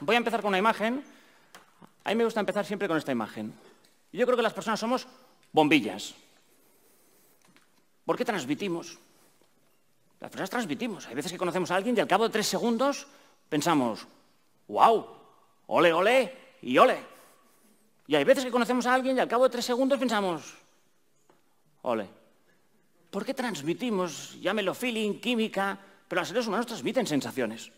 Voy a empezar con una imagen. A mí me gusta empezar siempre con esta imagen. Yo creo que las personas somos bombillas. ¿Por qué transmitimos? Las personas transmitimos. Hay veces que conocemos a alguien y al cabo de tres segundos pensamos, wow, ole, ole y ole. Y hay veces que conocemos a alguien y al cabo de tres segundos pensamos, ole. ¿Por qué transmitimos, llámelo feeling, química, pero los seres humanos transmiten sensaciones?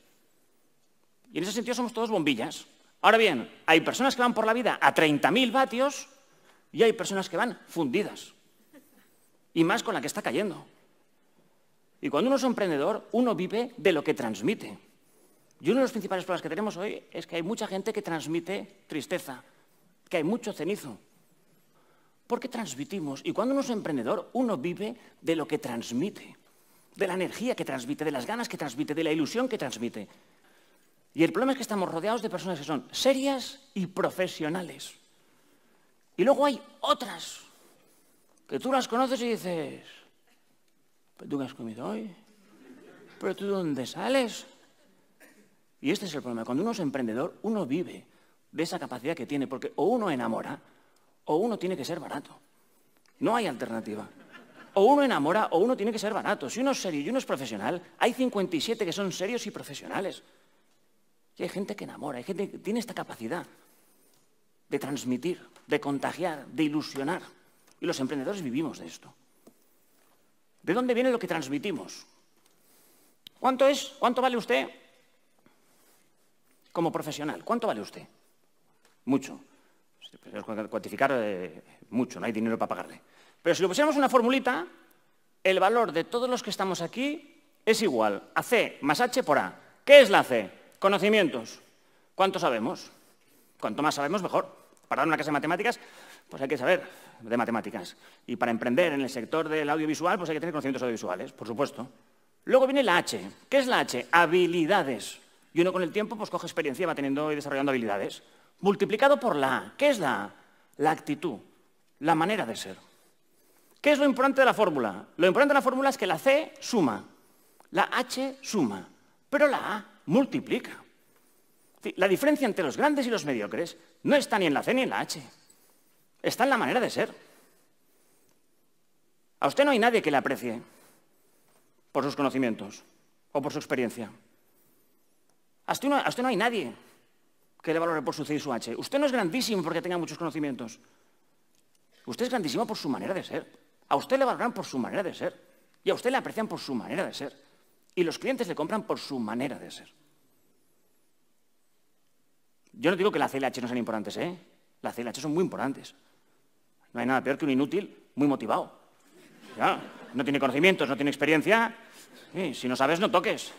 Y en ese sentido somos todos bombillas. Ahora bien, hay personas que van por la vida a 30.000 vatios y hay personas que van fundidas. Y más con la que está cayendo. Y cuando uno es emprendedor, uno vive de lo que transmite. Y uno de los principales problemas que tenemos hoy es que hay mucha gente que transmite tristeza, que hay mucho cenizo. Porque transmitimos. Y cuando uno es emprendedor, uno vive de lo que transmite, de la energía que transmite, de las ganas que transmite, de la ilusión que transmite. Y el problema es que estamos rodeados de personas que son serias y profesionales. Y luego hay otras que tú las conoces y dices, ¿pero tú qué has comido hoy? ¿Pero tú dónde sales? Y este es el problema. Cuando uno es emprendedor, uno vive de esa capacidad que tiene, porque o uno enamora o uno tiene que ser barato. No hay alternativa. O uno enamora o uno tiene que ser barato. Si uno es serio y uno es profesional, hay 57 que son serios y profesionales hay gente que enamora, hay gente que tiene esta capacidad de transmitir, de contagiar, de ilusionar. Y los emprendedores vivimos de esto. ¿De dónde viene lo que transmitimos? ¿Cuánto es? ¿Cuánto vale usted? Como profesional, ¿cuánto vale usted? Mucho. Cuantificar eh, mucho, no hay dinero para pagarle. Pero si lo pusiéramos una formulita, el valor de todos los que estamos aquí es igual a C más H por A. ¿Qué es la C? Conocimientos. ¿Cuánto sabemos? Cuanto más sabemos, mejor. Para dar una clase de matemáticas, pues hay que saber de matemáticas. Y para emprender en el sector del audiovisual, pues hay que tener conocimientos audiovisuales, por supuesto. Luego viene la H. ¿Qué es la H? Habilidades. Y uno con el tiempo pues coge experiencia, va teniendo y desarrollando habilidades. Multiplicado por la A. ¿Qué es la A? La actitud, la manera de ser. ¿Qué es lo importante de la fórmula? Lo importante de la fórmula es que la C suma, la H suma, pero la A multiplica. La diferencia entre los grandes y los mediocres no está ni en la C ni en la H. Está en la manera de ser. A usted no hay nadie que le aprecie por sus conocimientos o por su experiencia. A usted no, hay nadie que le valore por su C y su H. Usted no es grandísimo porque tenga muchos conocimientos. Usted es grandísimo por su manera de ser. A usted le valoran por su manera de ser. Y a usted le aprecian por su manera de ser. Y los clientes le compran por su manera de ser. Yo no digo que la CLH no sean importantes, ¿eh? Las CLH son muy importantes. No hay nada peor que un inútil muy motivado. no tiene conocimientos, no tiene experiencia. si no sabes, no toques.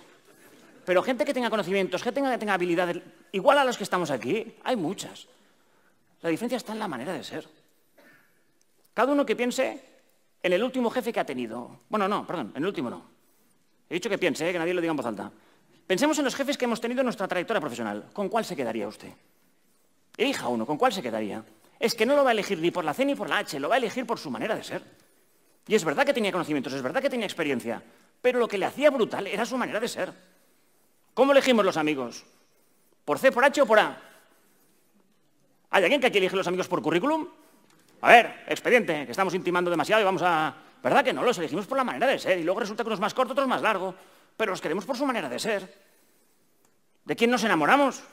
Pero gente que tenga conocimientos, gente que tenga habilidades, igual a los que estamos aquí, hay muchas. La diferencia está en la manera de ser. Cada uno que piense en el último jefe que ha tenido. Bueno, no, perdón, en el último no. He dicho que piense, ¿eh? que nadie lo diga en voz alta. Pensemos en los jefes que hemos tenido en nuestra trayectoria profesional. ¿Con cuál se quedaría usted? Elija uno, ¿con cuál se quedaría? Es que no lo va a elegir ni por la C ni por la H, lo va a elegir por su manera de ser. Y es verdad que tenía conocimientos, es verdad que tenía experiencia, pero lo que le hacía brutal era su manera de ser. ¿Cómo elegimos los amigos? ¿Por C, por H o por A? ¿Hay alguien que aquí elige los amigos por currículum? A ver, expediente, que estamos intimando demasiado y vamos a ¿Verdad que no? Los elegimos por la manera de ser y luego resulta que uno es más corto, otro más largo, pero los queremos por su manera de ser. ¿De quién nos enamoramos?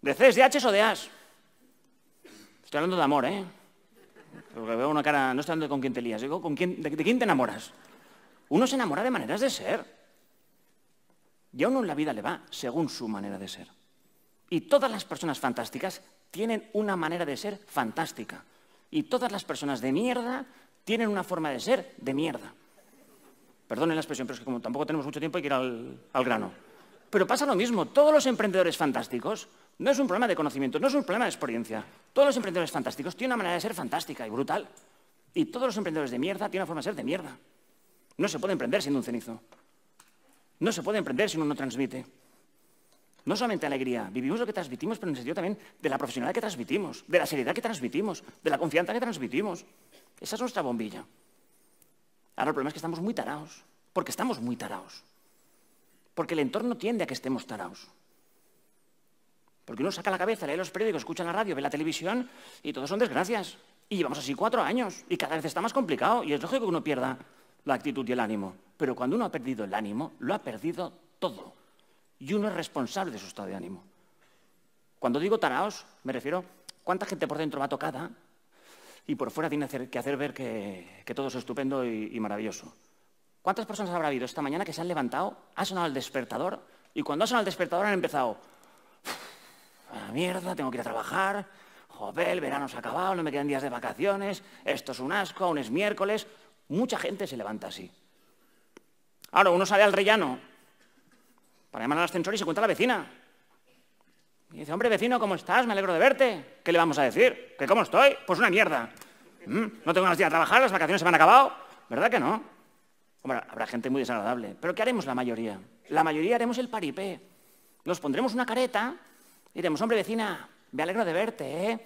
¿De Cs, de Hs o de As? Estoy hablando de amor, ¿eh? Porque veo una cara, no estoy hablando de con quién te lías, digo, ¿con de, de, quién te enamoras? Uno se enamora de maneras de ser. Y a uno en la vida le va según su manera de ser. Y todas las personas fantásticas tienen una manera de ser fantástica. Y todas las personas de mierda tienen una forma de ser de mierda. Perdonen la expresión, pero es que como tampoco tenemos mucho tiempo hay que ir al, grano. Pero pasa lo mismo, todos los emprendedores fantásticos, no es un problema de conocimiento, no es un problema de experiencia. Todos los emprendedores fantásticos tienen una manera de ser fantástica y brutal. Y todos los emprendedores de mierda tienen una forma de ser de mierda. No se puede emprender siendo un cenizo. No se puede emprender si uno no transmite. No solamente alegría, vivimos lo que transmitimos, pero en el sentido también de la profesionalidad que transmitimos, de la seriedad que transmitimos, de la confianza que transmitimos. Esa es nuestra bombilla. Ahora el problema es que estamos muy taraos, porque estamos muy taraos. Porque el entorno tiende a que estemos taraos. Porque uno saca la cabeza, lee los periódicos, escucha la radio, ve la televisión y todos son desgracias. Y llevamos así cuatro años y cada vez está más complicado y es lógico que uno pierda la actitud y el ánimo. Pero cuando uno ha perdido el ánimo, lo ha perdido todo. Y uno es responsable de su estado de ánimo. Cuando digo taraos, me refiero cuánta gente por dentro va tocada, y por fuera tiene que hacer ver que, todo es estupendo y, maravilloso. ¿Cuántas personas habrá habido esta mañana que se han levantado, ha sonado el despertador y cuando ha sonado el despertador han empezado, mierda, tengo que ir a trabajar, joder, el verano se ha acabado, no me quedan días de vacaciones, esto es un asco, aún es miércoles. Mucha gente se levanta así. Ahora uno sale al rellano para llamar al ascensor y se cuenta la vecina. Y dice, hombre vecino, ¿cómo estás? Me alegro de verte. ¿Qué le vamos a decir? ¿Que cómo estoy? Pues una mierda. ¿Mm? No tengo más de a trabajar, las vacaciones se me han acabado. ¿Verdad que no? Hombre, habrá gente muy desagradable. Pero ¿qué haremos la mayoría? La mayoría haremos el paripé. Nos pondremos una careta y diremos, hombre vecina, me alegro de verte, ¿eh?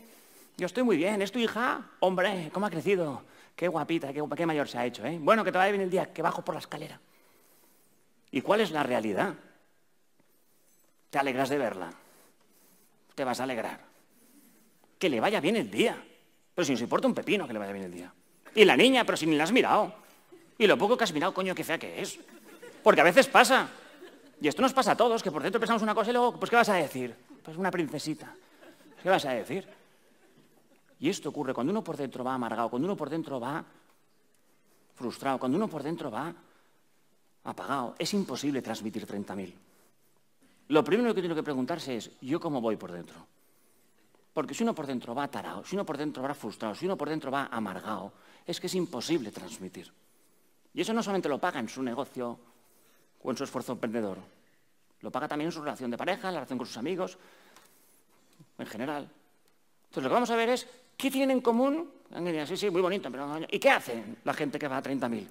Yo estoy muy bien, ¿es tu hija? Hombre, ¿cómo ha crecido? Qué guapita, qué, mayor se ha hecho, ¿eh? Bueno, que te viene el día, que bajo por la escalera. ¿Y cuál es la realidad? Te alegras de verla, te vas a alegrar. Que le vaya bien el día. Pero si nos importa un pepino que le vaya bien el día. Y la niña, pero si ni la has mirado. Y lo poco que has mirado, coño, qué fea que es. Porque a veces pasa. Y esto nos pasa a todos, que por dentro pensamos una cosa y luego, pues ¿qué vas a decir? Pues una princesita. ¿Qué vas a decir? Y esto ocurre cuando uno por dentro va amargado, cuando uno por dentro va frustrado, cuando uno por dentro va apagado. Es imposible transmitir 30.000. Lo primero que tiene que preguntarse es, ¿yo cómo voy por dentro? Porque si uno por dentro va tarado, si uno por dentro va frustrado, si uno por dentro va amargado, es que es imposible transmitir. Y eso no solamente lo paga en su negocio o en su esfuerzo emprendedor, lo paga también en su relación de pareja, en la relación con sus amigos, en general. Entonces lo que vamos a ver es qué tienen en común, sí, sí, muy bonito, pero ¿y qué hacen la gente que va a 30.000?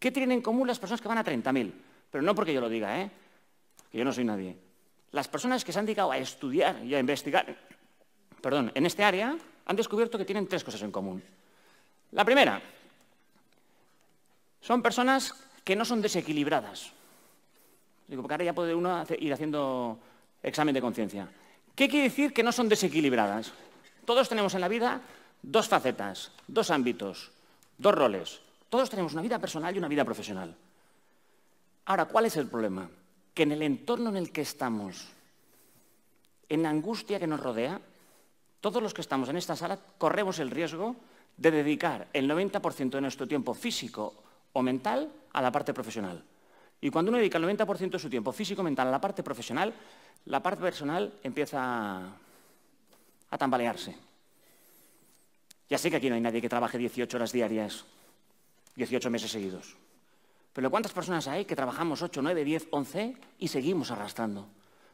¿Qué tienen en común las personas que van a 30.000? Pero no porque yo lo diga, ¿eh? que yo no soy nadie las personas que se han dedicado a estudiar y a investigar, en este área, han descubierto que tienen tres cosas en común. La primera, son personas que no son desequilibradas. Digo, porque ahora ya puede uno ir haciendo examen de conciencia. ¿Qué quiere decir que no son desequilibradas? Todos tenemos en la vida dos facetas, dos ámbitos, dos roles. Todos tenemos una vida personal y una vida profesional. Ahora, ¿cuál es el problema? que en el entorno en el que estamos, en la angustia que nos rodea, todos los que estamos en esta sala corremos el riesgo de dedicar el 90% de nuestro tiempo físico o mental a la parte profesional. Y cuando uno dedica el 90% de su tiempo físico o mental a la parte profesional, la parte personal empieza a tambalearse. Ya sé que aquí no hay nadie que trabaje 18 horas diarias, 18 meses seguidos. Pero ¿cuántas personas hay que trabajamos 8, 9, 10, 11 y seguimos arrastrando?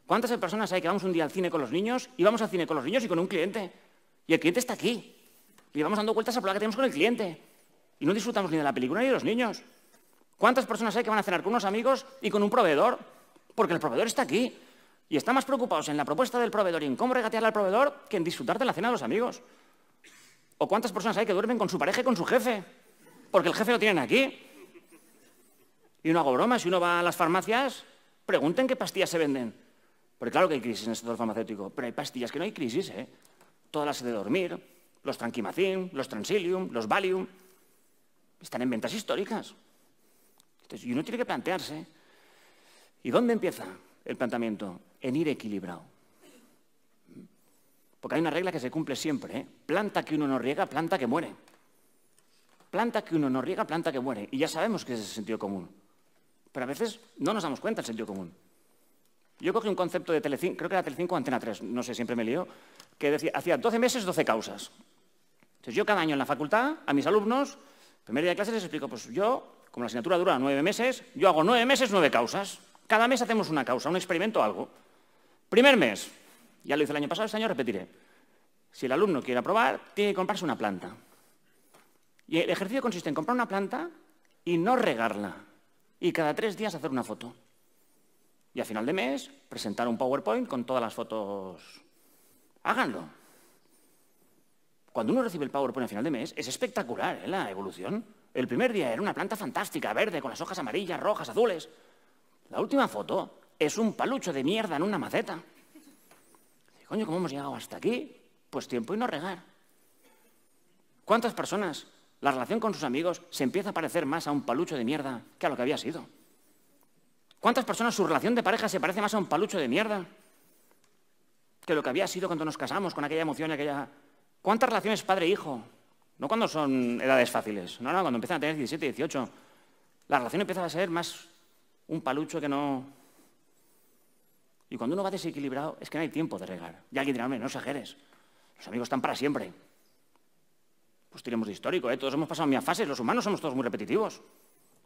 ¿Cuántas personas hay que vamos un día al cine con los niños y vamos al cine con los niños y con un cliente? Y el cliente está aquí. Y vamos dando vueltas a la que tenemos con el cliente. Y no disfrutamos ni de la película ni de los niños. ¿Cuántas personas hay que van a cenar con unos amigos y con un proveedor? Porque el proveedor está aquí. Y están más preocupados en la propuesta del proveedor y en cómo regatearle al proveedor que en disfrutar de la cena de los amigos. ¿O cuántas personas hay que duermen con su pareja y con su jefe? Porque el jefe lo tienen aquí. Y no hago bromas, si uno va a las farmacias, pregunten qué pastillas se venden. Porque claro que hay crisis en el sector farmacéutico, pero hay pastillas que no hay crisis, ¿eh? Todas las de dormir, los tranquimacin, los transilium, los valium, están en ventas históricas. y uno tiene que plantearse, ¿y dónde empieza el planteamiento? En ir equilibrado. Porque hay una regla que se cumple siempre, ¿eh? Planta que uno no riega, planta que muere. Planta que uno no riega, planta que muere. Y ya sabemos que es el sentido común. Pero a veces no nos damos cuenta el sentido común. Yo cogí un concepto de Telecinco, creo que era Telecinco Antena 3, no sé, siempre me lío, que decía, hacía 12 meses, 12 causas. Entonces yo cada año en la facultad, a mis alumnos, primer día de clases les explico, pues yo, como la asignatura dura nueve meses, yo hago nueve meses, nueve causas. Cada mes hacemos una causa, un experimento, algo. Primer mes, ya lo hice el año pasado, este año repetiré. Si el alumno quiere aprobar, tiene que comprarse una planta. Y el ejercicio consiste en comprar una planta y no regarla y cada tres días hacer una foto. Y a final de mes presentar un PowerPoint con todas las fotos. Háganlo. Cuando uno recibe el PowerPoint a final de mes, es espectacular ¿eh? la evolución. El primer día era una planta fantástica, verde, con las hojas amarillas, rojas, azules. La última foto es un palucho de mierda en una maceta. coño, ¿cómo hemos llegado hasta aquí? Pues tiempo y no regar. ¿Cuántas personas la relación con sus amigos se empieza a parecer más a un palucho de mierda que a lo que había sido. ¿Cuántas personas su relación de pareja se parece más a un palucho de mierda que lo que había sido cuando nos casamos con aquella emoción y aquella... ¿Cuántas relaciones padre-hijo? No cuando son edades fáciles, no, no, cuando empiezan a tener 17, 18. La relación empieza a ser más un palucho que no... Y cuando uno va desequilibrado es que no hay tiempo de regar. Y alguien dirá, hombre, no exageres. Los amigos están para siempre pues tiremos de histórico, ¿eh? todos hemos pasado mías fases, los humanos somos todos muy repetitivos.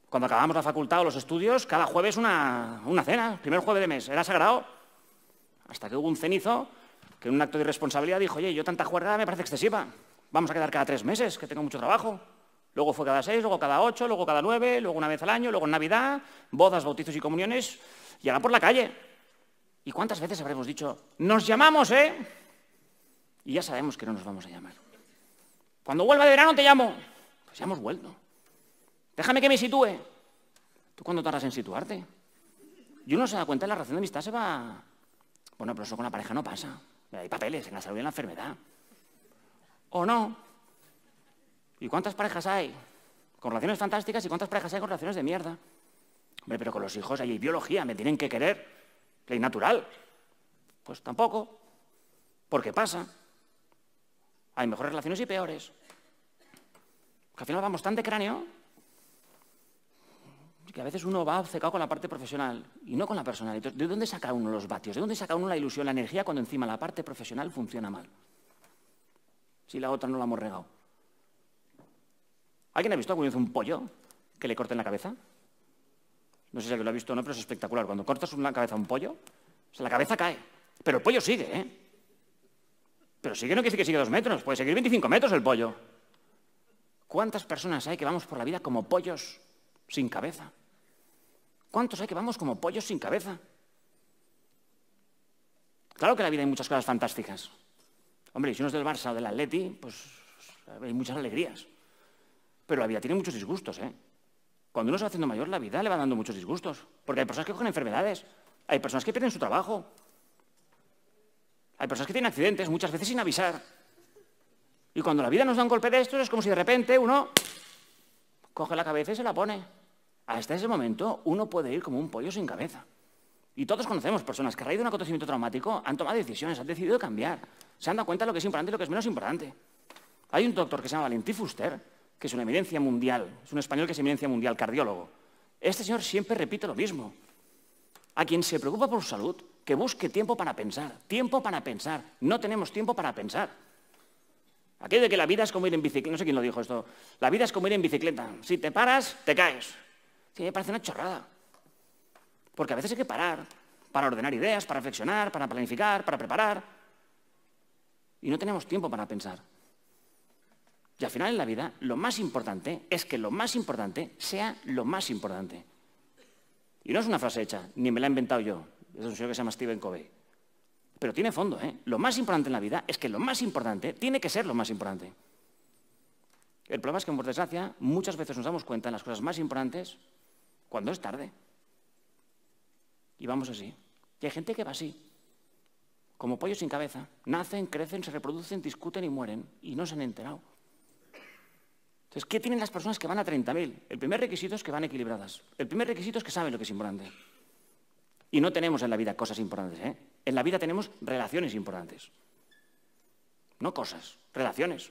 Cuando acabamos la facultad o los estudios, cada jueves una, una cena, primer jueves de mes, era sagrado. Hasta que hubo un cenizo que en un acto de irresponsabilidad dijo, oye, yo tanta juerga me parece excesiva, vamos a quedar cada tres meses, que tengo mucho trabajo. Luego fue cada seis, luego cada ocho, luego cada nueve, luego una vez al año, luego en Navidad, bodas, bautizos y comuniones, y ahora por la calle. ¿Y cuántas veces habremos dicho, nos llamamos, eh? Y ya sabemos que no nos vamos a llamar. Cuando vuelva de verano te llamo. Pues ya hemos vuelto. Déjame que me sitúe. ¿Tú cuándo tardas en situarte? Y uno se da cuenta, la relación de amistad se va... Bueno, pero eso con la pareja no pasa. Hay papeles en la salud y en la enfermedad. ¿O no? ¿Y cuántas parejas hay? Con relaciones fantásticas y cuántas parejas hay con relaciones de mierda. Hombre, pero con los hijos hay biología, me tienen que querer. Ley natural. Pues tampoco. Porque pasa. Hay mejores relaciones y peores al final vamos tan de cráneo que a veces uno va obcecado con la parte profesional y no con la personal. ¿de dónde saca uno los vatios? ¿De dónde saca uno la ilusión, la energía cuando encima la parte profesional funciona mal? Si la otra no la hemos regado. ¿Alguien ha visto cuando un pollo que le corten la cabeza? No sé si alguien lo ha visto o no, pero es espectacular. Cuando cortas una cabeza a un pollo, la cabeza cae. Pero el pollo sigue, ¿eh? Pero sigue no quiere decir que sigue dos metros, puede seguir 25 metros el pollo. ¿Cuántas personas hay que vamos por la vida como pollos sin cabeza? ¿Cuántos hay que vamos como pollos sin cabeza? Claro que en la vida hay muchas cosas fantásticas. Hombre, si uno es del Barça o del Atleti, pues hay muchas alegrías. Pero la vida tiene muchos disgustos, ¿eh? Cuando uno se va haciendo mayor, la vida le va dando muchos disgustos. Porque hay personas que cogen enfermedades, hay personas que pierden su trabajo, hay personas que tienen accidentes, muchas veces sin avisar. Y cuando la vida nos da un golpe de estos, es como si de repente uno coge la cabeza y se la pone. Hasta ese momento uno puede ir como un pollo sin cabeza. Y todos conocemos personas que a raíz de un acontecimiento traumático han tomado decisiones, han decidido cambiar, se han dado cuenta de lo que es importante y lo que es menos importante. Hay un doctor que se llama Valentín Fuster, que es una eminencia mundial, es un español que es eminencia mundial, cardiólogo. Este señor siempre repite lo mismo. A quien se preocupa por su salud, que busque tiempo para pensar, tiempo para pensar. No tenemos tiempo para pensar. Aquello de que la vida es como ir en bicicleta, no sé quién lo dijo esto, la vida es como ir en bicicleta, si te paras, te caes. Sí, me parece una chorrada. Porque a veces hay que parar para ordenar ideas, para reflexionar, para planificar, para preparar. Y no tenemos tiempo para pensar. Y al final en la vida lo más importante es que lo más importante sea lo más importante. Y no es una frase hecha, ni me la he inventado yo. Es un señor que se llama Stephen Covey. Pero tiene fondo, ¿eh? Lo más importante en la vida es que lo más importante tiene que ser lo más importante. El problema es que, por desgracia, muchas veces nos damos cuenta de las cosas más importantes cuando es tarde. Y vamos así. Y hay gente que va así, como pollos sin cabeza. Nacen, crecen, se reproducen, discuten y mueren. Y no se han enterado. Entonces, ¿qué tienen las personas que van a 30.000? El primer requisito es que van equilibradas. El primer requisito es que saben lo que es importante. Y no tenemos en la vida cosas importantes. ¿eh? En la vida tenemos relaciones importantes. No cosas, relaciones.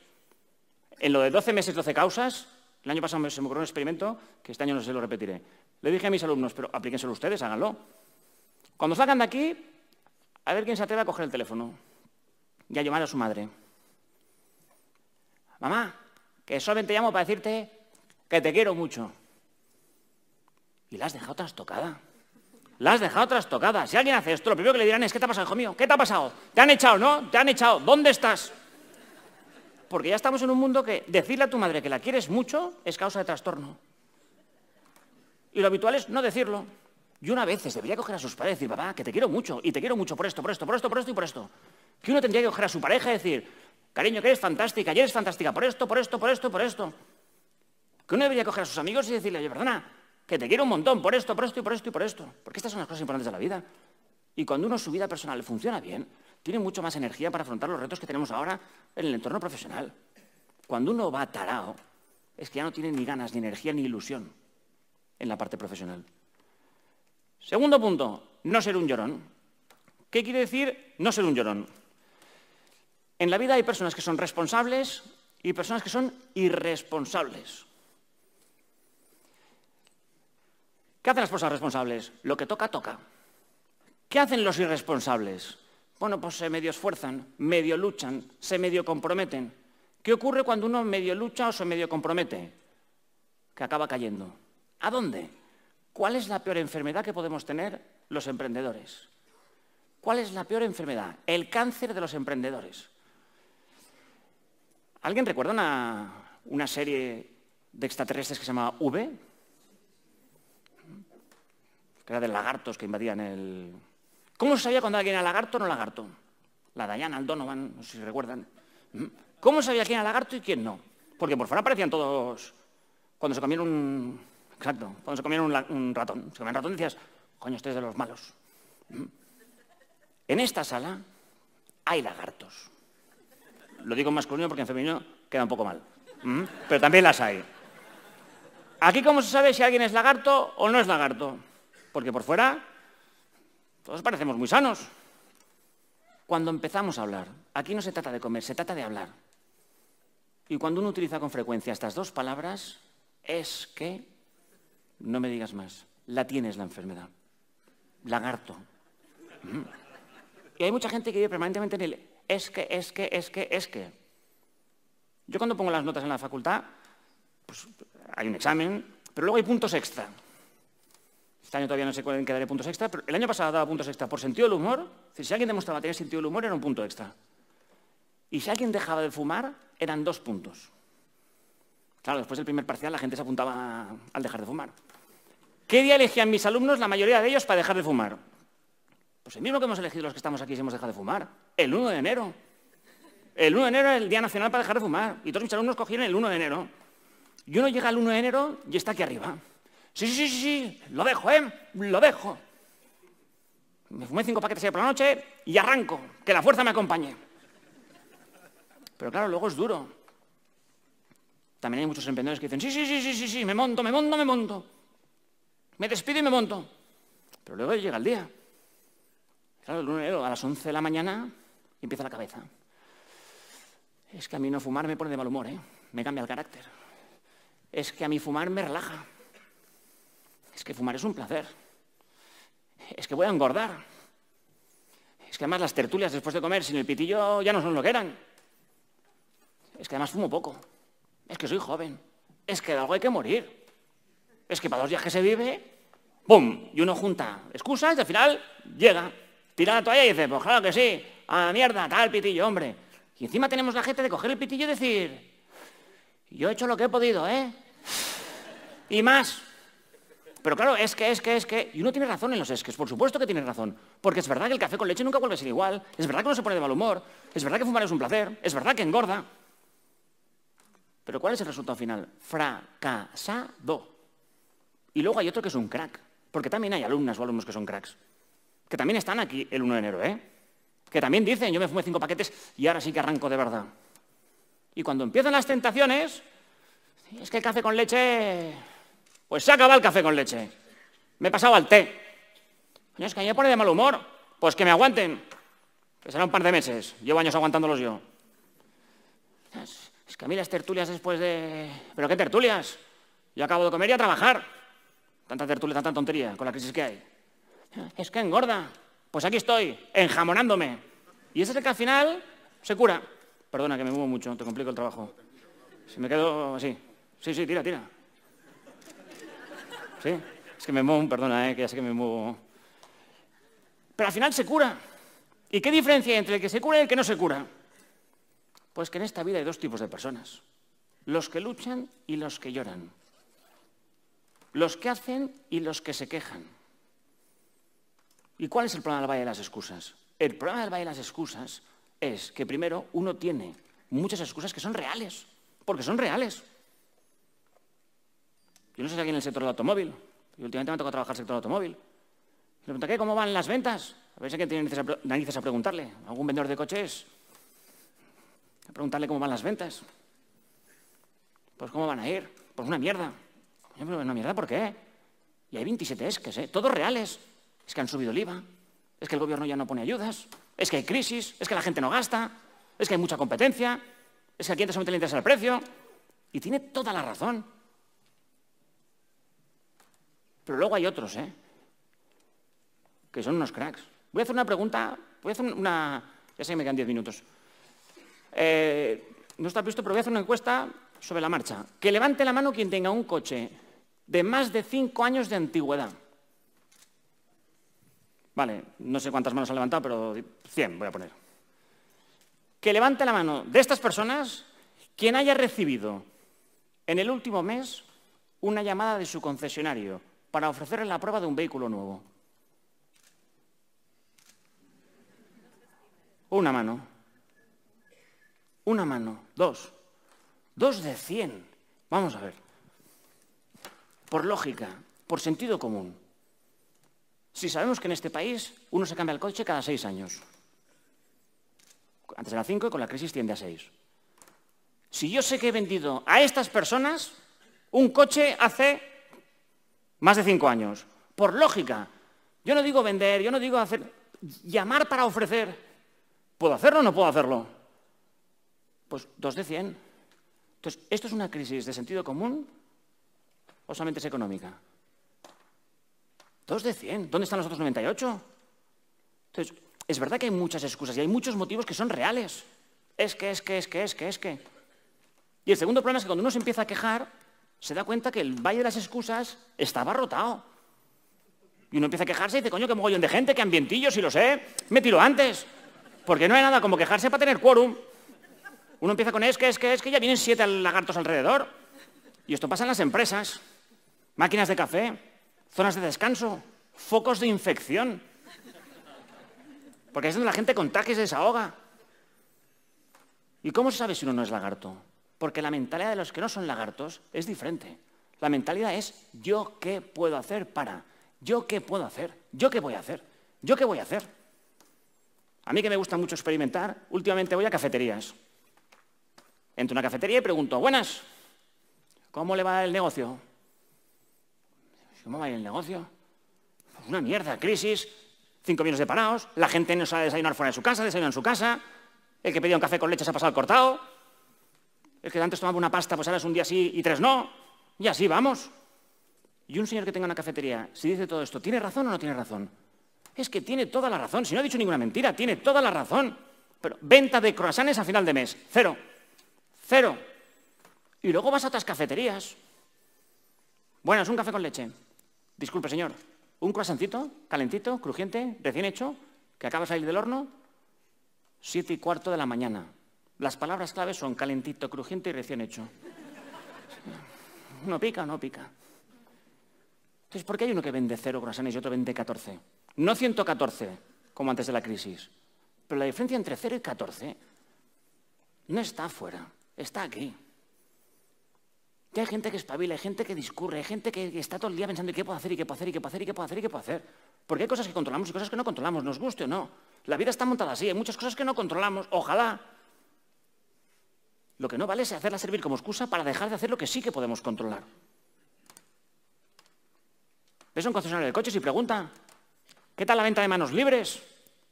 En lo de 12 meses, 12 causas, el año pasado se me ocurrió un experimento que este año no se lo repetiré. Le dije a mis alumnos, pero aplíquenselo ustedes, háganlo. Cuando salgan de aquí, a ver quién se atreve a coger el teléfono y a llamar a su madre. Mamá, que solamente llamo para decirte que te quiero mucho. Y la has dejado trastocada. La has dejado trastocada. Si alguien hace esto, lo primero que le dirán es, ¿qué te ha pasado, hijo mío? ¿Qué te ha pasado? ¿Te han echado, no? ¿Te han echado? ¿Dónde estás? Porque ya estamos en un mundo que decirle a tu madre que la quieres mucho es causa de trastorno. Y lo habitual es no decirlo. Y una vez debería coger a sus padres y decir, papá, que te quiero mucho, y te quiero mucho por esto, por esto, por esto, por esto y por esto. Que uno tendría que coger a su pareja y decir, cariño, que eres fantástica, y eres fantástica por esto, por esto, por esto, por esto. Que uno debería coger a sus amigos y decirle, oye, perdona, que te quiero un montón por esto, por esto y por esto y por esto. Porque estas son las cosas importantes de la vida. Y cuando uno su vida personal funciona bien, tiene mucho más energía para afrontar los retos que tenemos ahora en el entorno profesional. Cuando uno va atarao, es que ya no tiene ni ganas, ni energía, ni ilusión en la parte profesional. Segundo punto, no ser un llorón. ¿Qué quiere decir no ser un llorón? En la vida hay personas que son responsables y personas que son irresponsables. ¿Qué hacen las personas responsables? Lo que toca, toca. ¿Qué hacen los irresponsables? Bueno, pues se medio esfuerzan, medio luchan, se medio comprometen. ¿Qué ocurre cuando uno medio lucha o se medio compromete? Que acaba cayendo. ¿A dónde? ¿Cuál es la peor enfermedad que podemos tener los emprendedores? ¿Cuál es la peor enfermedad? El cáncer de los emprendedores. ¿Alguien recuerda una, una serie de extraterrestres que se llama V? era de lagartos que invadían el... ¿Cómo se sabía cuando alguien era lagarto o no lagarto? La Dayana, el Donovan, no sé si recuerdan. ¿Mm? ¿Cómo sabía quién era lagarto y quién no? Porque por fuera aparecían todos... Cuando se comieron un... Exacto, cuando se comieron un, un ratón. Se comían ratón decías, coño, este es de los malos. ¿Mm? En esta sala hay lagartos. Lo digo en masculino porque en femenino queda un poco mal. ¿Mm? Pero también las hay. Aquí, ¿cómo se sabe si alguien es lagarto o no es lagarto? porque por fuera todos parecemos muy sanos. Cuando empezamos a hablar, aquí no se trata de comer, se trata de hablar. Y cuando uno utiliza con frecuencia estas dos palabras, es que, no me digas más, la tienes la enfermedad. Lagarto. Y hay mucha gente que vive permanentemente en el es que, es que, es que, es que. Yo cuando pongo las notas en la facultad, pues hay un examen, pero luego hay puntos extra. Este año todavía no sé cuándo quedaré puntos extra, pero el año pasado daba puntos extra por sentido del humor. si alguien demostraba tener sentido del humor, era un punto extra. Y si alguien dejaba de fumar, eran dos puntos. Claro, después del primer parcial la gente se apuntaba al dejar de fumar. ¿Qué día elegían mis alumnos, la mayoría de ellos, para dejar de fumar? Pues el mismo que hemos elegido los que estamos aquí si hemos dejado de fumar. El 1 de enero. El 1 de enero era el Día Nacional para dejar de fumar. Y todos mis alumnos cogieron el 1 de enero. Y uno llega al 1 de enero y está aquí arriba. Sí, sí, sí, sí, lo dejo, ¿eh? Lo dejo. Me fumé cinco paquetes por la noche y arranco, que la fuerza me acompañe. Pero claro, luego es duro. También hay muchos emprendedores que dicen, sí, sí, sí, sí, sí, sí, me monto, me monto, me monto. Me despido y me monto. Pero luego llega el día. Claro, el lunes a las 11 de la mañana empieza la cabeza. Es que a mí no fumar me pone de mal humor, ¿eh? me cambia el carácter. Es que a mí fumar me relaja. Es que fumar es un placer. Es que voy a engordar. Es que además las tertulias después de comer sin el pitillo ya no son lo que eran. Es que además fumo poco. Es que soy joven. Es que de algo hay que morir. Es que para dos días que se vive, ¡pum! Y uno junta excusas y al final llega. Tira la toalla y dice, pues claro que sí, a mierda, tal pitillo, hombre. Y encima tenemos la gente de coger el pitillo y decir, yo he hecho lo que he podido, ¿eh? Y más, pero claro, es que, es que, es que. Y uno tiene razón en los esques, por supuesto que tiene razón. Porque es verdad que el café con leche nunca vuelve a ser igual. Es verdad que uno se pone de mal humor. Es verdad que fumar es un placer. Es verdad que engorda. Pero ¿cuál es el resultado final? Fracasado. Y luego hay otro que es un crack. Porque también hay alumnas o alumnos que son cracks. Que también están aquí el 1 de enero, ¿eh? Que también dicen, yo me fumé cinco paquetes y ahora sí que arranco de verdad. Y cuando empiezan las tentaciones, es que el café con leche pues se acaba el café con leche. Me pasaba el té. Coño, es que a mí me pone de mal humor. Pues que me aguanten. Que será un par de meses. Llevo años aguantándolos yo. Es, es que a mí las tertulias después de... ¿Pero qué tertulias? Yo acabo de comer y a trabajar. Tanta tertulia, tanta tontería con la crisis que hay. Es que engorda. Pues aquí estoy, enjamonándome. Y ese es el que al final se cura. Perdona que me muevo mucho, te complico el trabajo. Si me quedo así. Sí, sí, tira, tira. ¿Sí? Es que me muevo, perdona, eh, que ya sé que me muevo. Pero al final se cura. ¿Y qué diferencia hay entre el que se cura y el que no se cura? Pues que en esta vida hay dos tipos de personas. Los que luchan y los que lloran. Los que hacen y los que se quejan. ¿Y cuál es el problema del Valle de las Excusas? El problema del Valle de las Excusas es que primero uno tiene muchas excusas que son reales, porque son reales. Yo no si aquí en el sector del automóvil. Y últimamente me que trabajar en el sector del automóvil. le ¿qué? ¿Cómo van las ventas? A ver si alguien tiene narices a preguntarle. ¿Algún vendedor de coches? A preguntarle cómo van las ventas. Pues cómo van a ir. Pues una mierda. Una mierda, ¿por qué? Y hay 27 esques, Todos reales. Es que han subido el IVA. Es que el gobierno ya no pone ayudas. Es que hay crisis. Es que la gente no gasta. Es que hay mucha competencia. Es que aquí te solamente le interesa el precio. Y tiene toda la razón. Pero luego hay otros, ¿eh? Que son unos cracks. Voy a hacer una pregunta, voy a hacer una... Ya sé que me quedan 10 minutos. Eh, no está visto, pero voy a hacer una encuesta sobre la marcha. Que levante la mano quien tenga un coche de más de cinco años de antigüedad. Vale, no sé cuántas manos han levantado, pero 100 voy a poner. Que levante la mano de estas personas quien haya recibido en el último mes una llamada de su concesionario para ofrecerles la prueba de un vehículo nuevo? Una mano. Una mano. Dos. Dos de cien. Vamos a ver. Por lógica, por sentido común. Si sabemos que en este país uno se cambia el coche cada seis años. Antes era cinco y con la crisis tiende a seis. Si yo sé que he vendido a estas personas un coche hace más de cinco años. Por lógica. Yo no digo vender, yo no digo hacer. Llamar para ofrecer. ¿Puedo hacerlo o no puedo hacerlo? Pues dos de cien. Entonces, ¿esto es una crisis de sentido común o solamente es económica? Dos de cien. ¿Dónde están los otros 98? Entonces, es verdad que hay muchas excusas y hay muchos motivos que son reales. Es que, es que, es que, es que, es que. Y el segundo problema es que cuando uno se empieza a quejar, se da cuenta que el Valle de las Excusas estaba rotado. Y uno empieza a quejarse y dice, coño, qué mogollón de gente, qué ambientillo, si lo sé, me tiro antes. Porque no hay nada como quejarse para tener quórum. Uno empieza con, es que, es que, es que, ya vienen siete lagartos alrededor. Y esto pasa en las empresas, máquinas de café, zonas de descanso, focos de infección. Porque es donde la gente con y se desahoga. ¿Y cómo se sabe si uno no es lagarto? Porque la mentalidad de los que no son lagartos es diferente. La mentalidad es yo qué puedo hacer para, yo qué puedo hacer, yo qué voy a hacer, yo qué voy a hacer. A mí que me gusta mucho experimentar, últimamente voy a cafeterías. Entro a una cafetería y pregunto, buenas, ¿cómo le va el negocio? ¿Cómo va el negocio? Pues una mierda, crisis, cinco millones de parados, la gente no sabe desayunar fuera de su casa, desayuna en su casa, el que pedía un café con leche se ha pasado al cortado, el que antes tomaba una pasta, pues ahora es un día sí y tres no. Y así vamos. Y un señor que tenga una cafetería, si dice todo esto, ¿tiene razón o no tiene razón? Es que tiene toda la razón. Si no ha dicho ninguna mentira, tiene toda la razón. Pero venta de croissants a final de mes, cero. Cero. Y luego vas a otras cafeterías. Bueno, es un café con leche. Disculpe, señor. Un croissantito, calentito, crujiente, recién hecho, que acaba de salir del horno, siete y cuarto de la mañana. Las palabras claves son calentito, crujiente y recién hecho. No pica, no pica. Entonces, ¿por qué hay uno que vende cero croissants y otro vende 14? No 114, como antes de la crisis. Pero la diferencia entre cero y 14 no está afuera, está aquí. hay gente que espabila, hay gente que discurre, hay gente que está todo el día pensando qué puedo hacer y qué puedo hacer y qué puedo hacer y qué puedo hacer y qué puedo hacer. Porque hay cosas que controlamos y cosas que no controlamos, nos guste o no. La vida está montada así, hay muchas cosas que no controlamos, ojalá, lo que no vale es hacerla servir como excusa para dejar de hacer lo que sí que podemos controlar. Ves a un concesionario de coches y pregunta, ¿qué tal la venta de manos libres?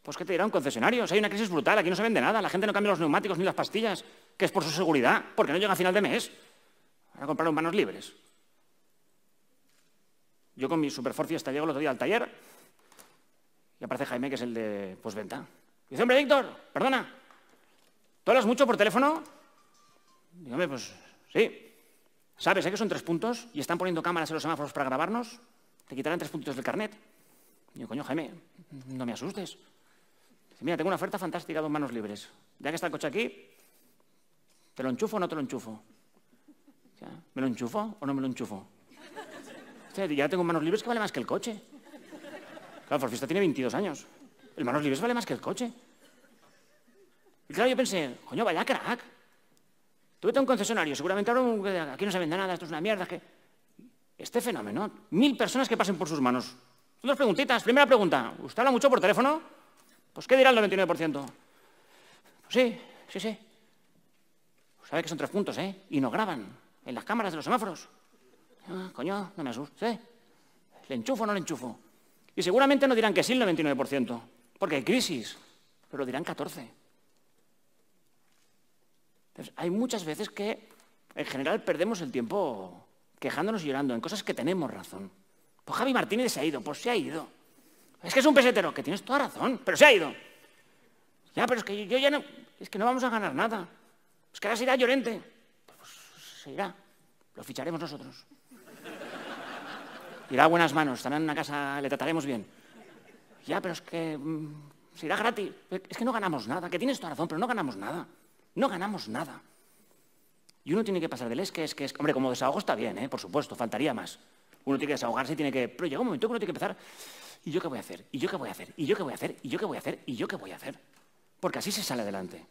Pues ¿qué te dirá un concesionario? Si hay una crisis brutal, aquí no se vende nada, la gente no cambia los neumáticos ni las pastillas, que es por su seguridad, porque no llega a final de mes. a comprar manos libres. Yo con mi superforcia hasta llego el otro día al taller y aparece Jaime, que es el de postventa. Dice, hombre, Víctor, perdona, ¿tú hablas mucho por teléfono? Dígame, pues sí. ¿Sabes Hay eh, que son tres puntos y están poniendo cámaras en los semáforos para grabarnos? Te quitarán tres puntos del carnet. Y yo, coño, Jaime, no me asustes. Dice, mira, tengo una oferta fantástica, dos manos libres. Ya que está el coche aquí, ¿te lo enchufo o no te lo enchufo? ¿Me lo enchufo o no me lo enchufo? ya tengo manos libres que vale más que el coche. Claro, Forfista tiene 22 años. El manos libres vale más que el coche. Y claro, yo pensé, coño, vaya crack. Tú un concesionario, seguramente ahora aquí no se vende nada, esto es una mierda. Que... Este fenómeno, mil personas que pasen por sus manos. Son dos preguntitas. Primera pregunta, ¿usted habla mucho por teléfono? Pues ¿qué dirá el 99%? Pues sí, sí, sí. Pues sabe que son tres puntos, ¿eh? Y no graban en las cámaras de los semáforos. Ah, coño, no me asuste. ¿eh? ¿Le enchufo o no le enchufo? Y seguramente no dirán que sí el 99%, porque hay crisis, pero lo dirán 14 hay muchas veces que en general perdemos el tiempo quejándonos y llorando en cosas que tenemos razón. Pues Javi Martínez se ha ido, pues se ha ido. Es que es un pesetero, que tienes toda razón, pero se ha ido. Ya, pero es que yo ya no, es que no vamos a ganar nada. Es que ahora se irá Llorente. Pues se irá, lo ficharemos nosotros. Irá a buenas manos, estará en una casa, le trataremos bien. Ya, pero es que mm, se irá gratis. Es que no ganamos nada, que tienes toda razón, pero no ganamos nada no ganamos nada. Y uno tiene que pasar del es que es que es. Hombre, como desahogo está bien, ¿eh? por supuesto, faltaría más. Uno tiene que desahogarse y tiene que. Pero llega un momento que uno tiene que empezar. ¿Y yo qué voy a hacer? ¿Y yo qué voy a hacer? ¿Y yo qué voy a hacer? ¿Y yo qué voy a hacer? ¿Y yo qué voy a hacer? Porque así se sale adelante.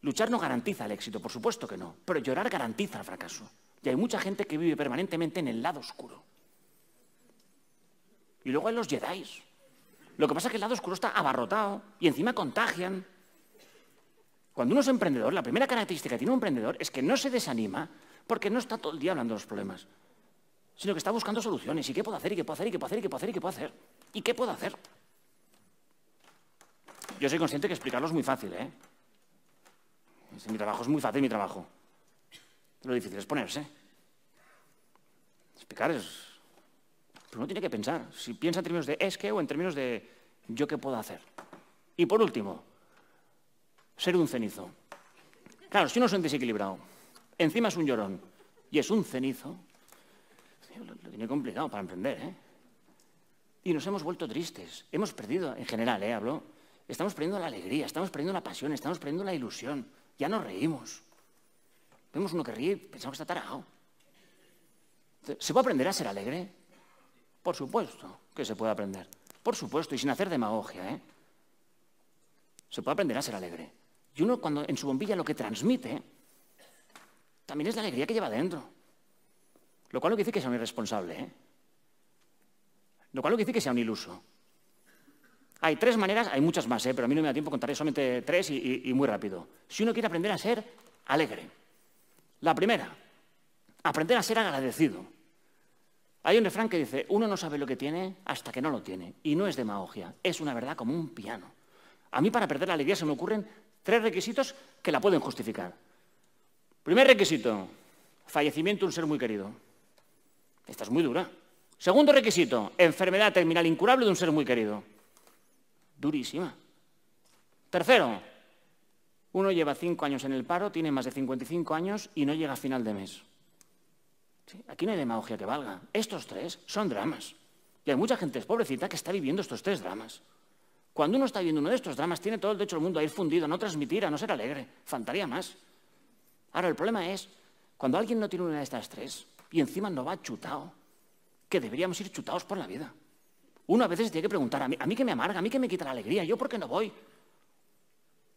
Luchar no garantiza el éxito, por supuesto que no, pero llorar garantiza el fracaso. Y hay mucha gente que vive permanentemente en el lado oscuro. Y luego hay los Jedi. Lo que pasa es que el lado oscuro está abarrotado y encima contagian. Cuando uno es emprendedor, la primera característica que tiene un emprendedor es que no se desanima porque no está todo el día hablando de los problemas, sino que está buscando soluciones. ¿Y qué puedo hacer? ¿Y qué puedo hacer? ¿Y qué puedo hacer? ¿Y qué puedo hacer? ¿Y qué puedo hacer? ¿Y qué puedo hacer? Yo soy consciente que explicarlo es muy fácil, ¿eh? mi trabajo es muy fácil, mi trabajo. Lo difícil es ponerse. Explicar es... Pero uno tiene que pensar. Si piensa en términos de es que o en términos de yo qué puedo hacer. Y por último, ser un cenizo. Claro, si uno es un desequilibrado, encima es un llorón y es un cenizo, lo, tiene complicado para emprender, ¿eh? Y nos hemos vuelto tristes. Hemos perdido, en general, ¿eh? Hablo. Estamos perdiendo la alegría, estamos perdiendo la pasión, estamos perdiendo la ilusión. Ya no reímos. Vemos uno que ríe pensamos que está tarado. ¿Se puede aprender a ser alegre? Por supuesto que se puede aprender. Por supuesto, y sin hacer demagogia, ¿eh? Se puede aprender a ser alegre. Y uno cuando en su bombilla lo que transmite también es la alegría que lleva dentro. Lo cual lo quiere decir que sea un irresponsable. ¿eh? Lo cual lo quiere decir que sea un iluso. Hay tres maneras, hay muchas más, ¿eh? pero a mí no me da tiempo contaré solamente tres y, y muy rápido. Si uno quiere aprender a ser alegre. La primera, aprender a ser agradecido. Hay un refrán que dice, uno no sabe lo que tiene hasta que no lo tiene. Y no es demagogia, es una verdad como un piano. A mí para perder la alegría se me ocurren Tres requisitos que la pueden justificar. Primer requisito, fallecimiento de un ser muy querido. Esta es muy dura. Segundo requisito, enfermedad terminal incurable de un ser muy querido. Durísima. Tercero, uno lleva cinco años en el paro, tiene más de 55 años y no llega a final de mes. aquí no hay demagogia que valga. Estos tres son dramas. Y hay mucha gente pobrecita que está viviendo estos tres dramas. Cuando uno está viendo uno de estos dramas, tiene todo el derecho del mundo a ir fundido, a no transmitir, a no ser alegre. Faltaría más. Ahora, el problema es cuando alguien no tiene una de estas tres y encima no va chutado, que deberíamos ir chutados por la vida. Uno a veces tiene que preguntar, ¿a mí, a mí que me amarga, a mí que me quita la alegría, ¿yo por qué no voy?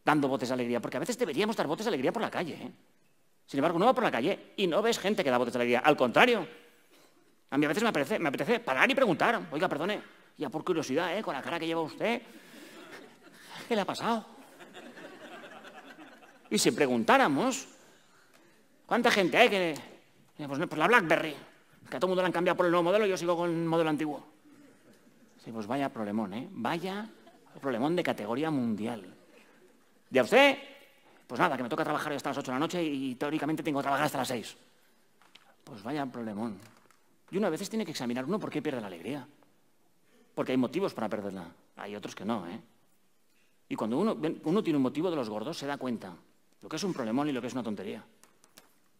Dando botes de alegría, porque a veces deberíamos dar botes de alegría por la calle. ¿eh? Sin embargo, uno va por la calle y no ves gente que da botes de alegría. Al contrario, a mí a veces me apetece, me parar y preguntar, oiga, perdone, ya por curiosidad, ¿eh? con la cara que lleva usted, qué le ha pasado? Y si preguntáramos, ¿cuánta gente hay que... Pues, pues, la BlackBerry, que a todo el mundo la han cambiado por el nuevo modelo, y yo sigo con el modelo antiguo. pues vaya problemón, ¿eh? Vaya problemón de categoría mundial. ¿Y a usted? Pues nada, que me toca trabajar hasta las 8 de la noche y, teóricamente tengo que trabajar hasta las 6. Pues vaya problemón. Y uno a veces tiene que examinar uno por qué pierde la alegría. Porque hay motivos para perderla. Hay otros que no, ¿eh? Y cuando uno, tiene un motivo de los gordos, se da cuenta lo que es un problemón y lo que es una tontería.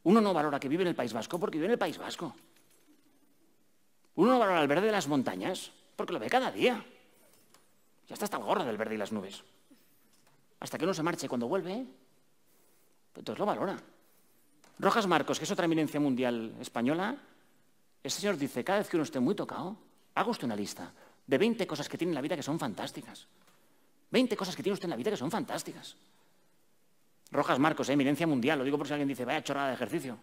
Uno no valora que vive en el País Vasco porque vive en el País Vasco. Uno no valora el verde de las montañas porque lo ve cada día. Ya está hasta el gorro del verde y las nubes. Hasta que uno se marche cuando vuelve, entonces lo valora. Rojas Marcos, que es otra eminencia mundial española, ese señor dice, cada vez que uno esté muy tocado, haga usted una lista de 20 cosas que tiene en la vida que son fantásticas. 20 cosas que tiene usted en la vida que son fantásticas. Rojas Marcos, eh, eminencia mundial, lo digo por si alguien dice, vaya chorrada de ejercicio.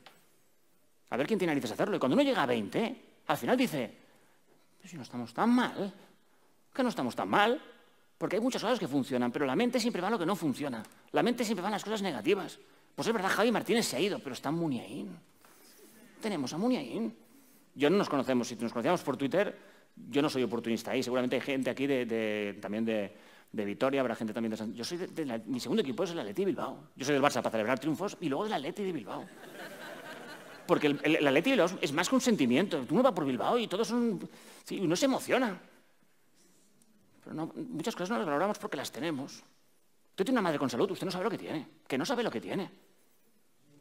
A ver quién tiene narices a hacerlo. Y cuando uno llega a 20, al final dice, si no estamos tan mal, que no estamos tan mal, porque hay muchas cosas que funcionan, pero la mente siempre va a lo que no funciona. La mente siempre va a las cosas negativas. Pues es verdad, Javi Martínez se ha ido, pero está Muniain. Tenemos a Muniain. Yo no nos conocemos, si nos conocíamos por Twitter, yo no soy oportunista ahí, seguramente hay gente aquí de, también de, de Vitoria, habrá gente también de San... Yo soy de, mi segundo equipo es el Atleti Bilbao. Yo soy del Barça para celebrar triunfos y luego del Atleti de Bilbao. Porque el, el, es más que un sentimiento. Uno va por Bilbao y todos son... uno se emociona. Pero no, muchas cosas no las valoramos porque las tenemos. Usted tiene una madre con salud, usted no sabe lo que tiene. Que no sabe lo que tiene.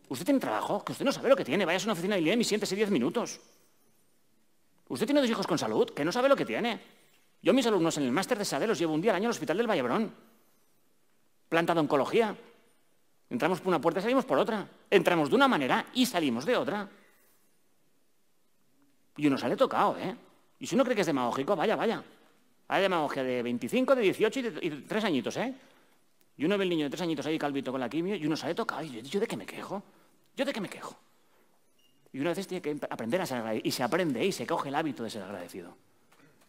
Usted tiene trabajo, que usted no sabe lo que tiene. Vaya a una oficina de ILEM y siéntese diez minutos. Usted tiene dos hijos con salud, que no sabe lo que tiene. Yo mis alumnos en el máster de SADE los llevo un día al año al Hospital del Vallebrón. Planta de oncología. Entramos por una puerta y salimos por otra. Entramos de una manera y salimos de otra. Y uno sale tocado, ¿eh? Y si uno cree que es demagógico, vaya, vaya. Hay demagogia de 25, de 18 y de, 3 añitos, ¿eh? Y uno ve el niño de 3 añitos ahí calvito con la quimio y uno sale tocado. Y yo, ¿yo de qué me quejo? ¿Yo de qué me quejo? Y una vez tiene que aprender a ser agradecido. Y se aprende y se coge el hábito de ser agradecido.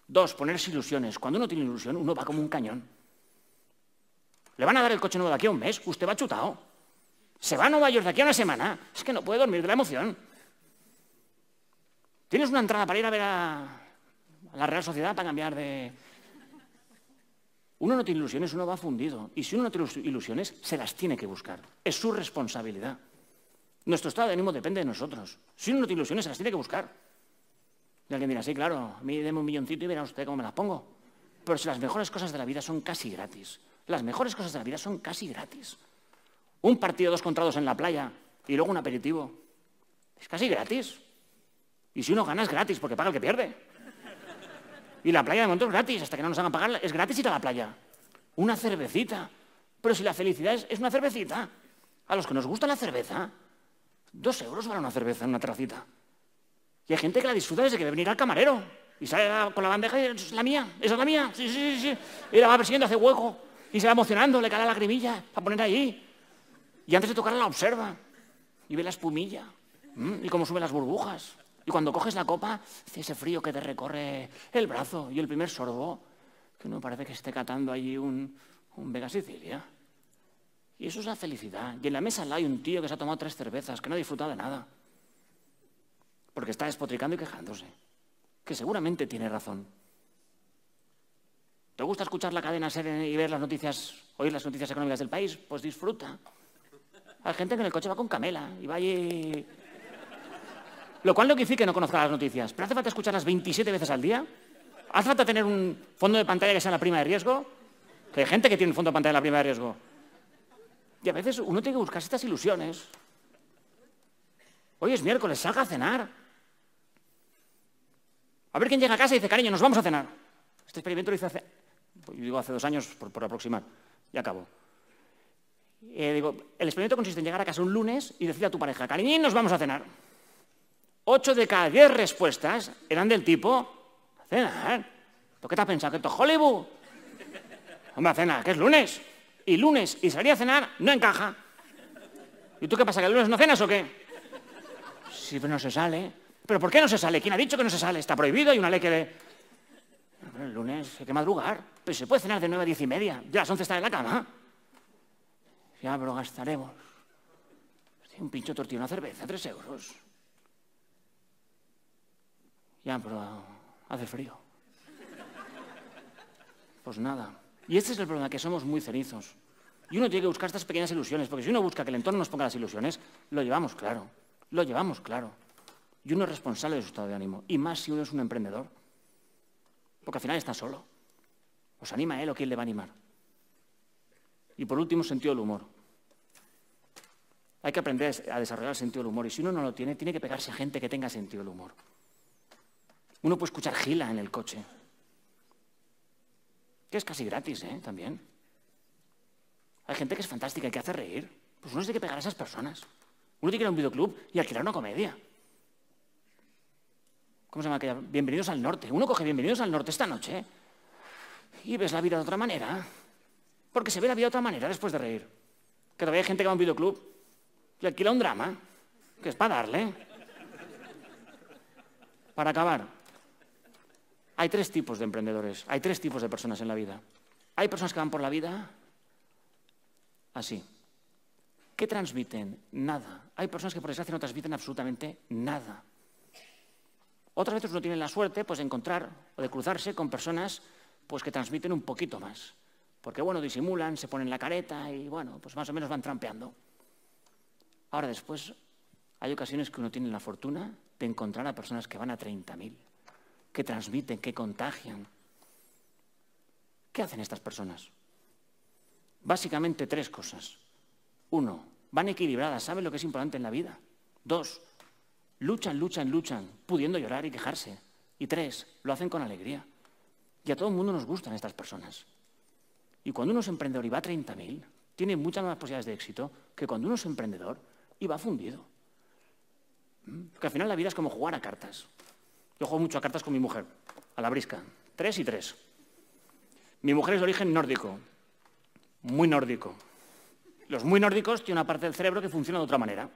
Dos, ponerse ilusiones. Cuando uno tiene ilusión, uno va como un cañón. Le van a dar el coche nuevo de aquí a un mes, usted va chutado. Se va a Nueva York de aquí a una semana. Es que no puede dormir de la emoción. Tienes una entrada para ir a ver a la Real Sociedad para cambiar de... Uno no tiene ilusiones, uno va fundido. Y si uno no tiene ilusiones, se las tiene que buscar. Es su responsabilidad. Nuestro estado de ánimo depende de nosotros. Si uno no tiene ilusiones, se las tiene que buscar. Y alguien dirá, sí, claro, a mí deme un milloncito y verá usted cómo me las pongo. Pero si las mejores cosas de la vida son casi gratis. Las mejores cosas de la vida son casi gratis. Un partido dos contrados en la playa y luego un aperitivo. Es casi gratis. Y si uno gana es gratis porque paga el que pierde. Y la playa de montón es gratis, hasta que no nos hagan pagarla es gratis ir a la playa. Una cervecita. Pero si la felicidad es, es una cervecita. A los que nos gusta la cerveza, dos euros vale una cerveza en una terracita. Y hay gente que la disfruta desde que ve venir al camarero. Y sale con la bandeja y es la mía, esa es la mía, sí, sí, sí, Y la va persiguiendo, hace hueco. Y se va emocionando, le cae la lagrimilla para poner ahí. Y antes de tocarla la observa. Y ve la espumilla. Mm, y cómo suben las burbujas. Y cuando coges la copa, ese frío que te recorre el brazo. Y el primer sorbo, que no parece que esté catando allí un, un Vega Sicilia. Y eso es la felicidad. Y en la mesa la hay un tío que se ha tomado tres cervezas, que no ha disfrutado de nada porque está despotricando y quejándose, que seguramente tiene razón. ¿Te gusta escuchar la cadena SER y ver las noticias, oír las noticias económicas del país? Pues disfruta. Hay gente que en el coche va con camela y va allí... Lo cual no quiere decir que no conozca las noticias, pero hace falta escucharlas 27 veces al día. Hace falta tener un fondo de pantalla que sea la prima de riesgo. Que hay gente que tiene un fondo de pantalla en la prima de riesgo. Y a veces uno tiene que buscarse estas ilusiones. Hoy es miércoles, salga a cenar. A ver quién llega a casa y dice, cariño, nos vamos a cenar. Este experimento lo hice hace, yo pues, digo hace dos años por, aproximar, Y acabó. Eh, digo, el experimento consiste en llegar a casa un lunes y decir a tu pareja, cariñín, nos vamos a cenar. Ocho de cada diez respuestas eran del tipo, cenar? ¿Tú qué te has pensado? ¿Que esto es Hollywood? Hombre, a cenar, que es lunes. Y lunes y salir a cenar no encaja. ¿Y tú qué pasa, que el lunes no cenas o qué? Siempre no se sale. ¿Pero por qué no se sale? ¿Quién ha dicho que no se sale? Está prohibido, hay una ley que... De... El lunes hay que madrugar. Pues se puede cenar de 9 a 10 y media. Ya las 11 está en la cama. Ya lo gastaremos. Un pincho tortillo, una cerveza, 3 euros. Ya, pero hace frío. Pues nada. Y este es el problema, que somos muy cenizos. Y uno tiene que buscar estas pequeñas ilusiones, porque si uno busca que el entorno nos ponga las ilusiones, lo llevamos claro, lo llevamos claro. Y uno es responsable de su estado de ánimo. Y más si uno es un emprendedor. Porque al final está solo. ¿Os anima él o quién le va a animar? Y por último, sentido del humor. Hay que aprender a desarrollar el sentido del humor. Y si uno no lo tiene, tiene que pegarse a gente que tenga sentido del humor. Uno puede escuchar gila en el coche. Que es casi gratis, ¿eh? También. Hay gente que es fantástica y que hace reír. Pues uno tiene que pegar a esas personas. Uno tiene que ir a un videoclub y alquilar una comedia. ¿Cómo se llama aquella? Bienvenidos al norte. Uno coge Bienvenidos al norte esta noche ¿eh? y ves la vida de otra manera. Porque se ve la vida de otra manera después de reír. Que todavía hay gente que va a un videoclub, le alquila un drama, que es para darle. Para acabar, hay tres tipos de emprendedores, hay tres tipos de personas en la vida. Hay personas que van por la vida así. Que transmiten? Nada. Hay personas que por desgracia no transmiten absolutamente nada. Otras veces uno tiene la suerte pues, de encontrar o de cruzarse con personas pues, que transmiten un poquito más. Porque, bueno, disimulan, se ponen la careta y, bueno, pues más o menos van trampeando. Ahora después hay ocasiones que uno tiene la fortuna de encontrar a personas que van a 30.000, que transmiten, que contagian. ¿Qué hacen estas personas? Básicamente tres cosas. Uno, van equilibradas, saben lo que es importante en la vida. Dos, Luchan, luchan, luchan, pudiendo llorar y quejarse. Y tres, lo hacen con alegría. Y a todo el mundo nos gustan estas personas. Y cuando uno es emprendedor y va a 30.000, tiene muchas más posibilidades de éxito que cuando uno es emprendedor y va fundido. Porque ¿Mm? al final la vida es como jugar a cartas. Yo juego mucho a cartas con mi mujer, a la brisca. Tres y tres. Mi mujer es de origen nórdico, muy nórdico. Los muy nórdicos tienen una parte del cerebro que funciona de otra manera.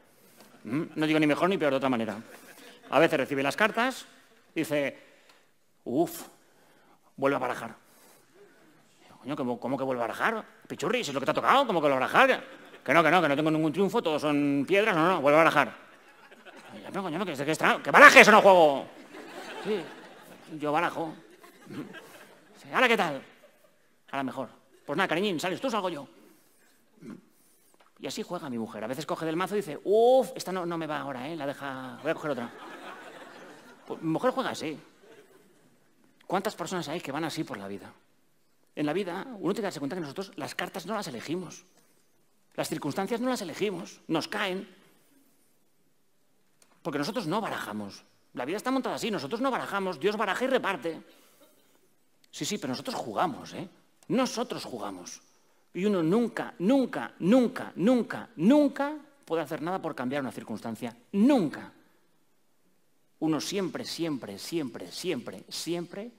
Mm, no digo ni mejor ni peor de otra manera. A veces recibe las cartas, dice, uff, vuelve a barajar. Coño, ¿cómo, que vuelve a barajar? Pichurri, si es lo que te ha tocado, ¿cómo que lo barajar? Que no, que no, que no tengo ningún triunfo, todos son piedras, no, no, vuelve a barajar. Ya, pero coño, que barajes no juego. Sí, yo barajo. ¿Ahora qué tal? Ahora mejor. Pues nada, cariñín, ¿sales tú o salgo yo? Y así juega mi mujer. A veces coge del mazo y dice, uff, esta no, me va ahora, ¿eh? la deja, voy a coger otra. Pues mi mujer juega así. ¿Cuántas personas hay que van así por la vida? En la vida, uno tiene que darse cuenta que nosotros las cartas no las elegimos. Las circunstancias no las elegimos, nos caen. Porque nosotros no barajamos. La vida está montada así, nosotros no barajamos, Dios baraja y reparte. Sí, sí, pero nosotros jugamos, ¿eh? Nosotros jugamos. Y uno nunca, nunca, nunca, nunca, nunca puede hacer nada por cambiar una circunstancia. Nunca. Uno siempre, siempre, siempre, siempre, siempre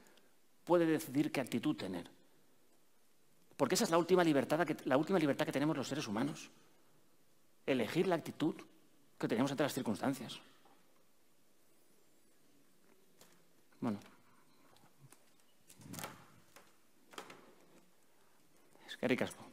puede decidir qué actitud tener. Porque esa es la última libertad que, la última libertad que tenemos los seres humanos. Elegir la actitud que tenemos ante las circunstancias. Bueno. Enrique Casco.